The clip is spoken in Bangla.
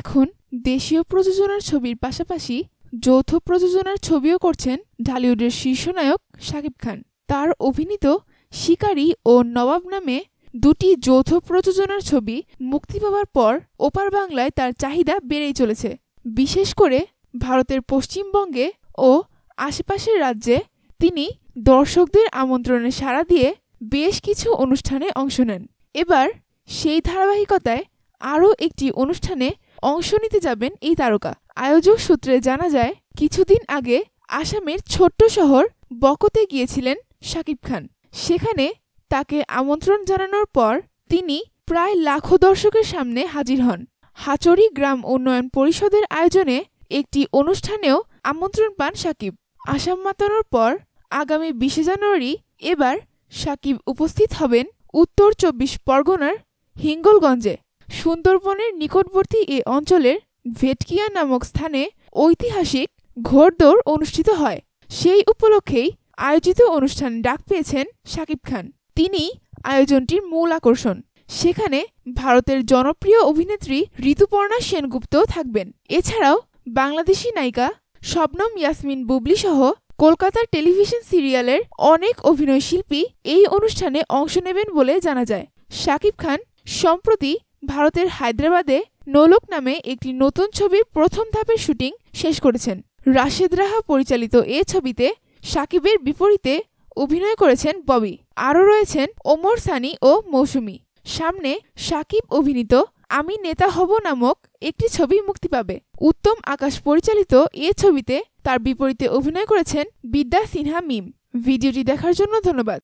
এখন দেশীয় প্রযোজনার ছবির পাশাপাশি যৌথ প্রযোজনার ছবিও করছেন ঢালিউডের শীর্ষনায়ক শাকিব খান তার অভিনীত শিকারী ও নবাব নামে দুটি যৌথ প্রযোজনার ছবি মুক্তি পাওয়ার পর ওপার বাংলায় তার চাহিদা বেড়েই চলেছে বিশেষ করে ভারতের পশ্চিমবঙ্গে ও আশেপাশের রাজ্যে তিনি দর্শকদের আমন্ত্রণে সাড়া দিয়ে বেশ কিছু অনুষ্ঠানে অংশ নেন এবার সেই ধারাবাহিকতায় আরও একটি অনুষ্ঠানে অংশ নিতে যাবেন এই তারকা আয়োজক সূত্রে জানা যায় কিছুদিন আগে আসামের ছোট্ট শহর বকতে গিয়েছিলেন শাকিব খান সেখানে তাকে আমন্ত্রণ জানানোর পর তিনি প্রায় লাখো দর্শকের সামনে হাজির হন হাচড়ি গ্রাম উন্নয়ন পরিষদের আয়োজনে একটি অনুষ্ঠানেও আমন্ত্রণ পান সাকিব আসাম মাতানোর পর আগামী বিশে জানুয়ারি এবার সাকিব উপস্থিত হবেন উত্তর চব্বিশ পরগনার হিঙ্গলগঞ্জে সুন্দরবনের নিকটবর্তী এ অঞ্চলের ভেটকিয়া নামক স্থানে ঐতিহাসিক ঘোরদৌড় অনুষ্ঠিত হয় সেই উপলক্ষেই আয়োজিত অনুষ্ঠানে ডাক পেয়েছেন শাকিব খান তিনি আয়োজনটির মূল আকর্ষণ সেখানে ভারতের জনপ্রিয় অভিনেত্রী ঋতুপর্ণা সেনগুপ্তও থাকবেন এছাড়াও বাংলাদেশি নায়িকা শবনম ইয়াসমিন বুবলি সহ কলকাতার টেলিভিশন সিরিয়ালের অনেক অভিনয়শিল্পী এই অনুষ্ঠানে অংশ নেবেন বলে জানা যায় শাকিব খান সম্প্রতি ভারতের হায়দ্রাবাদে নোলক নামে একটি নতুন ছবির প্রথম ধাপের শুটিং শেষ করেছেন রাশেদ রাহা পরিচালিত এ ছবিতে সাকিবের বিপরীতে অভিনয় করেছেন ববি আরও রয়েছেন ওমর সানি ও মৌসুমি সামনে সাকিব অভিনীত আমি নেতা হব নামক একটি ছবি মুক্তি পাবে উত্তম আকাশ পরিচালিত এ ছবিতে তার বিপরীতে অভিনয় করেছেন বিদ্যা সিনহা মিম ভিডিওটি দেখার জন্য ধন্যবাদ